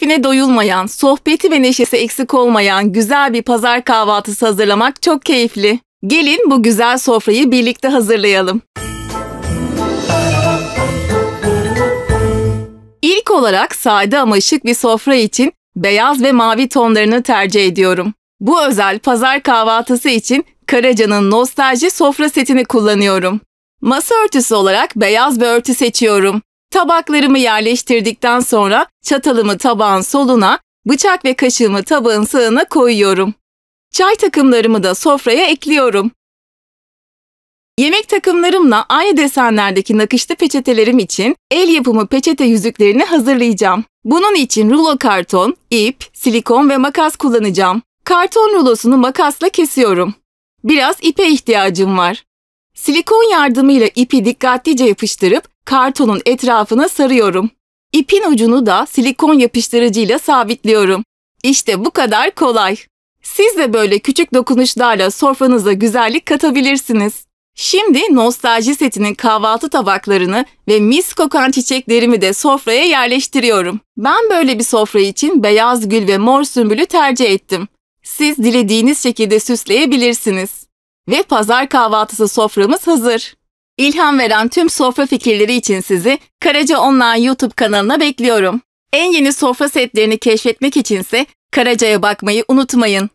keyfine doyulmayan, sohbeti ve neşesi eksik olmayan güzel bir pazar kahvaltısı hazırlamak çok keyifli. Gelin bu güzel sofrayı birlikte hazırlayalım. İlk olarak sade ama şık bir sofra için beyaz ve mavi tonlarını tercih ediyorum. Bu özel pazar kahvaltısı için Karaca'nın nostalji sofra setini kullanıyorum. Masa örtüsü olarak beyaz bir örtü seçiyorum. Tabaklarımı yerleştirdikten sonra çatalımı tabağın soluna, bıçak ve kaşığımı tabağın sağına koyuyorum. Çay takımlarımı da sofraya ekliyorum. Yemek takımlarımla aynı desenlerdeki nakışlı peçetelerim için el yapımı peçete yüzüklerini hazırlayacağım. Bunun için rulo karton, ip, silikon ve makas kullanacağım. Karton rulosunu makasla kesiyorum. Biraz ipe ihtiyacım var. Silikon yardımıyla ipi dikkatlice yapıştırıp kartonun etrafına sarıyorum. İpin ucunu da silikon yapıştırıcıyla sabitliyorum. İşte bu kadar kolay. Siz de böyle küçük dokunuşlarla sofranıza güzellik katabilirsiniz. Şimdi nostalji setinin kahvaltı tabaklarını ve mis kokan çiçeklerimi de sofraya yerleştiriyorum. Ben böyle bir sofra için beyaz gül ve mor sümbülü tercih ettim. Siz dilediğiniz şekilde süsleyebilirsiniz. Ve pazar kahvaltısı soframız hazır. İlham veren tüm sofra fikirleri için sizi Karaca Online YouTube kanalına bekliyorum. En yeni sofra setlerini keşfetmek içinse Karaca'ya bakmayı unutmayın.